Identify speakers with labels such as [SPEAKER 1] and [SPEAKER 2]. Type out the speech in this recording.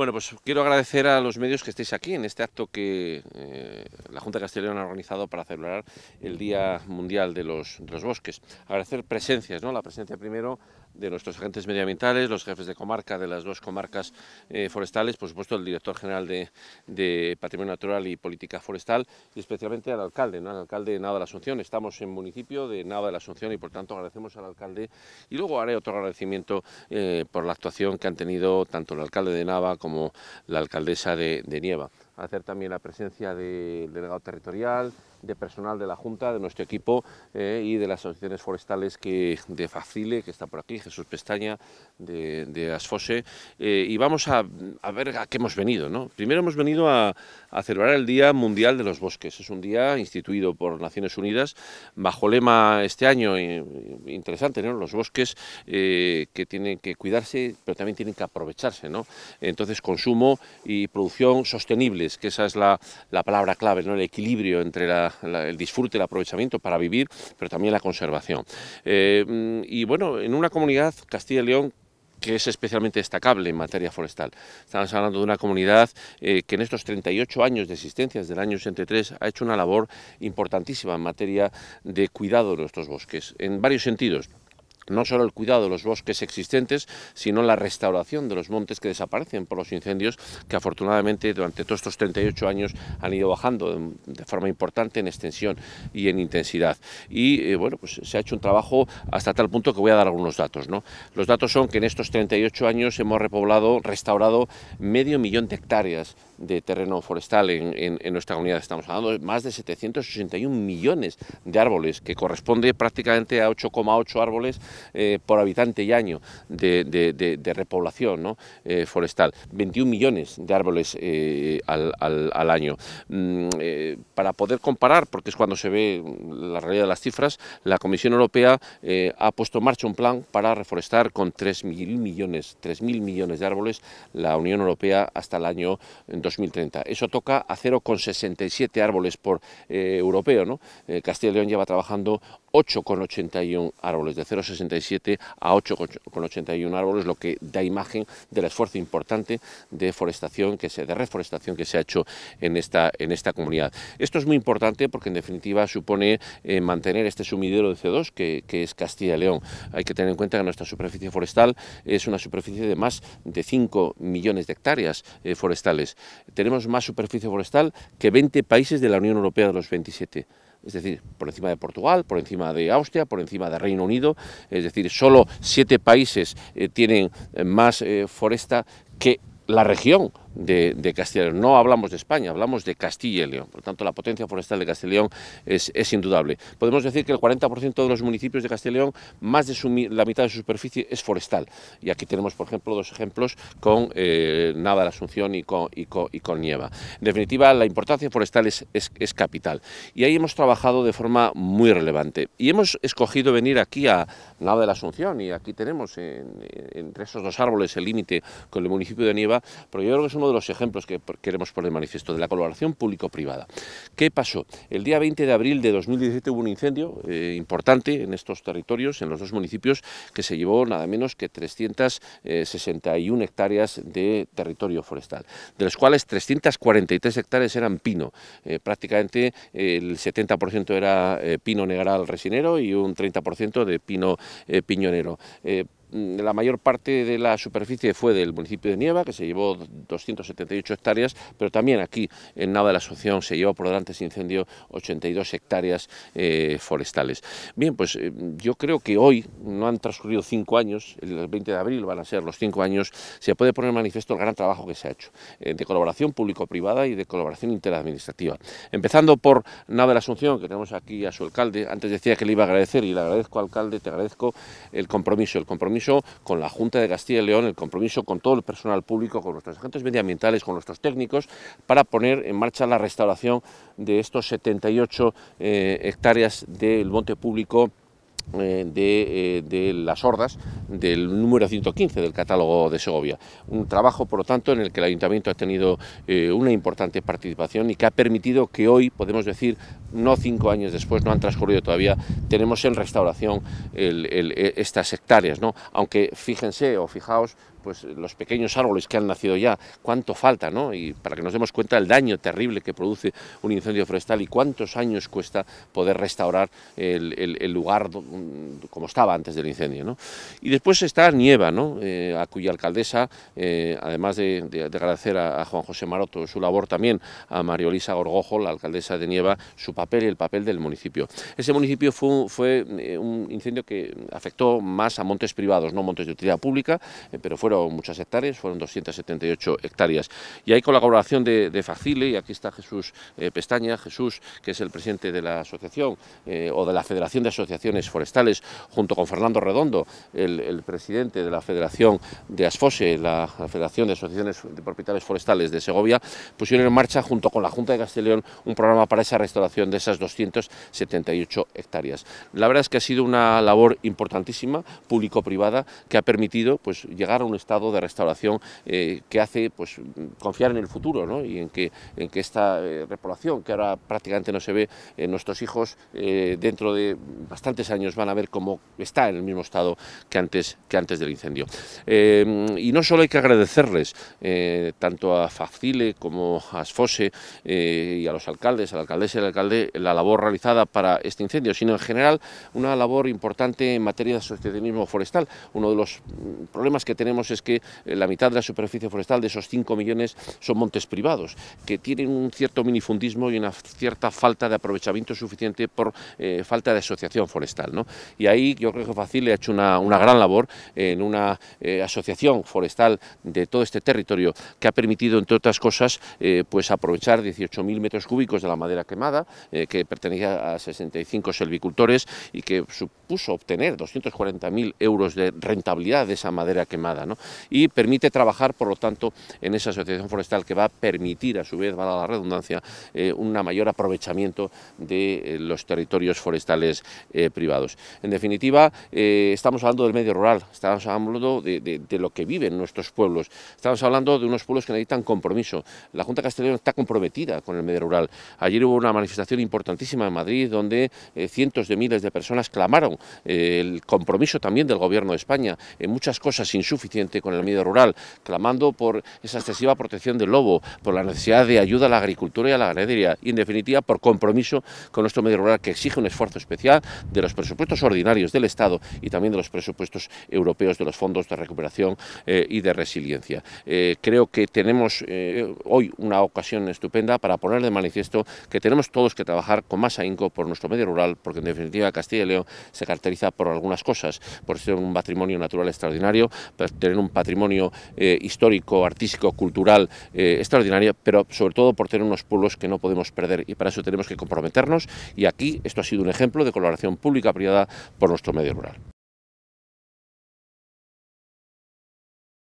[SPEAKER 1] Bueno, pues quiero agradecer a los medios que estéis aquí en este acto que eh, la Junta Castellón ha organizado para celebrar el Día Mundial de los, de los Bosques. Agradecer presencias, ¿no? La presencia primero de nuestros agentes medioambientales, los jefes de comarca de las dos comarcas eh, forestales, por supuesto el director general de, Patrimonio Natural y Política Forestal y especialmente al alcalde, ¿no? al alcalde de Nava de la Asunción. Estamos en municipio de Nava de la Asunción y por tanto agradecemos al alcalde y luego haré otro agradecimiento eh, por la actuación que han tenido tanto el alcalde de Nava como la alcaldesa de, de Nieva. Hacer también la presencia del delegado territorial, de personal de la Junta, de nuestro equipo eh, y de las asociaciones forestales que, de Facile, que está por aquí, Jesús Pestaña, de, de Asfose. Eh, y vamos a, ver a qué hemos venido. ¿no? Primero hemos venido a, celebrar el Día Mundial de los Bosques. Es un día instituido por Naciones Unidas bajo lema este año eh, interesante, los bosques que tienen que cuidarse, pero también tienen que aprovecharse. ¿no? Entonces, consumo y producción sostenibles, que esa es la, la palabra clave, ¿no? el equilibrio entre la el disfrute, el aprovechamiento para vivir, pero también la conservación. Eh, mm, y bueno, en una comunidad, Castilla y León, que es especialmente destacable en materia forestal. Estamos hablando de una comunidad eh, que en estos 38 años de existencia, desde el año 83, ha hecho una labor importantísima en materia de cuidado de estos bosques, en varios sentidos no solo el cuidado de los bosques existentes, sino la restauración de los montes que desaparecen por los incendios, que afortunadamente durante todos estos 38 años han ido bajando de forma importante en extensión y en intensidad. Y eh, bueno, pues se ha hecho un trabajo hasta tal punto que voy a dar algunos datos. ¿no? Los datos son que en estos 38 años hemos repoblado, restaurado medio millón de hectáreas de terreno forestal en, nuestra comunidad. Estamos hablando de más de 781 millones de árboles, que corresponde prácticamente a 8,8 árboles eh, por habitante y año de, repoblación eh, forestal, 21 millones de árboles eh, al, año. Mm, para poder comparar, porque es cuando se ve la realidad de las cifras, la Comisión Europea ha puesto en marcha un plan para reforestar con 3.000 millones, millones de árboles la Unión Europea hasta el año 2030. Eso toca a 0,67 árboles por europeo. ¿no? Castilla y León lleva trabajando 8,81 árboles, de 0,67 a 8,81 árboles, lo que da imagen del esfuerzo importante de forestación que se, de reforestación que se ha hecho en esta, en esta comunidad. Esto es muy importante porque en definitiva supone eh, mantener este sumidero de CO2 que, es Castilla y León. Hay que tener en cuenta que nuestra superficie forestal es una superficie de más de 5 millones de hectáreas eh, forestales. Tenemos más superficie forestal que 20 países de la Unión Europea de los 27 es decir, por encima de Portugal, por encima de Austria, por encima de Reino Unido, es decir, solo siete países eh, tienen eh, más eh, foresta que la región de, Castilla No hablamos de España, hablamos de Castilla y León. Por lo tanto, la potencia forestal de Castilla y León es, indudable. Podemos decir que el 40% de los municipios de Castilla y León, más de la mitad de su superficie es forestal. Y aquí tenemos, por ejemplo, dos ejemplos con eh, nada Nava de la Asunción y con, y, Nieva. En definitiva, la importancia forestal es, capital. Y ahí hemos trabajado de forma muy relevante. Y hemos escogido venir aquí a Nava de la Asunción y aquí tenemos entre esos dos árboles el límite con el municipio de Nieva, pero yo creo que es uno de los ejemplos que queremos poner manifiesto de la colaboración público-privada. ¿Qué pasó? El día 20 de abril de 2017 hubo un incendio eh, importante en estos territorios, en los dos municipios, que se llevó nada menos que 361 hectáreas de territorio forestal, de los cuales 343 hectáreas eran pino. Eh, prácticamente el 70% era eh, pino negral resinero y un 30% de pino piñonero. Mm, la mayor parte de la superficie fue del municipio de Nieva, que se llevó 278 hectáreas, pero también aquí en Nava de la Asunción se llevó por delante ese incendio 82 hectáreas eh, forestales. Bien, pues eh, yo creo que hoy, no han transcurrido cinco años, el 20 de abril van a ser los cinco años, se puede poner en manifiesto el gran trabajo que se ha hecho, eh, de colaboración público-privada y de colaboración interadministrativa. Empezando por Nava de la Asunción, que tenemos aquí a su alcalde, antes decía que le iba a agradecer y le agradezco, alcalde, te agradezco el compromiso, el compromiso con la Junta de Castilla y León, el compromiso con todo el personal público, con nuestros agentes medioambientales, con nuestros técnicos, para poner en marcha la restauración de estos 78 eh, hectáreas del monte público eh, de, eh, de, las hordas del número 115 del catálogo de Segovia. Un trabajo, por lo tanto, en el que el ayuntamiento ha tenido eh, una importante participación y que ha permitido que hoy, podemos decir, no cinco años después, no han transcurrido todavía, tenemos en restauración e, estas hectáreas. ¿no? Aunque fíjense o fijaos, pues los pequeños árboles que han nacido ya, cuánto falta, ¿no? Y para que nos demos cuenta del daño terrible que produce un incendio forestal y cuántos años cuesta poder restaurar el, lugar como estaba antes del incendio, ¿no? Después está Nieva, eh, a cuya alcaldesa, eh, además de, agradecer a, Juan José Maroto su labor, también a María Elisa Gorgojo, la alcaldesa de Nieva, su papel y el papel del municipio. Ese municipio fue, eh, un incendio que afectó más a montes privados, no montes de utilidad pública, pero fueron muchas hectáreas, fueron 278 hectáreas. Y hay colaboración de, Facile, y aquí está Jesús Pestaña, Jesús, que es el presidente de la asociación o de la Federación de Asociaciones Forestales, junto con Fernando Redondo, el el presidente de la Federación de ASFOSE, la Federación de Asociaciones de Propietarios Forestales de Segovia, pusieron en marcha junto con la Junta de Castellón un programa para esa restauración de esas 278 hectáreas. La verdad es que ha sido una labor importantísima, público-privada, que ha permitido pues, llegar a un estado de restauración eh, que hace pues, confiar en el futuro ¿no? y en que, en que esta eh, repoblación, que ahora prácticamente no se ve, en nuestros hijos eh, dentro de bastantes años van a ver cómo está en el mismo estado que antes que antes del incendio. Eh, y no solo hay que agradecerles, eh, tanto a Facile como a Asfose eh, y a los alcaldes, a la alcaldesa y al alcalde, la labor realizada para este incendio, sino en general una labor importante en materia de asociacionismo forestal. Uno de los mm, problemas que tenemos es que la mitad de la superficie forestal de esos 5 millones son montes privados, que tienen un cierto minifundismo y una cierta falta de aprovechamiento suficiente por falta de asociación forestal. ¿no? Y ahí yo creo que Facile ha hecho una gran labor en una eh, asociación forestal de todo este territorio que ha permitido, entre otras cosas, eh, pues aprovechar 18.000 metros cúbicos de la madera quemada, eh, que pertenecía a 65 selvicultores y que supuso obtener 240.000 euros de rentabilidad de esa madera quemada. Y permite trabajar, por lo tanto, en esa asociación forestal que va a permitir, a su vez, va la redundancia, un mayor aprovechamiento de los territorios forestales privados. En definitiva, estamos hablando del medio estamos hablando de, lo que viven nuestros pueblos, estamos hablando de unos pueblos que necesitan compromiso. La Junta Castellana está comprometida con el medio rural. Ayer hubo una manifestación importantísima en Madrid donde eh, cientos de miles de personas clamaron eh, el compromiso también del Gobierno de España en muchas cosas insuficiente con el medio rural, clamando por esa excesiva protección del lobo, por la necesidad de ayuda a la agricultura y a la ganadería y en definitiva por compromiso con nuestro medio rural que exige un esfuerzo especial de los presupuestos ordinarios del Estado y también de los presupuestos europeos de los fondos de recuperación eh, y de resiliencia. Eh, creo que tenemos eh, hoy una ocasión estupenda para poner de manifiesto que tenemos todos que trabajar con más ahínco por nuestro medio rural, porque en definitiva Castilla y León se caracteriza por algunas cosas, por ser un patrimonio natural extraordinario, por tener un patrimonio histórico, artístico, cultural extraordinario, pero sobre todo por tener unos pueblos que no podemos perder y para eso tenemos que comprometernos y aquí esto ha sido un ejemplo de colaboración pública-privada por nuestro medio rural.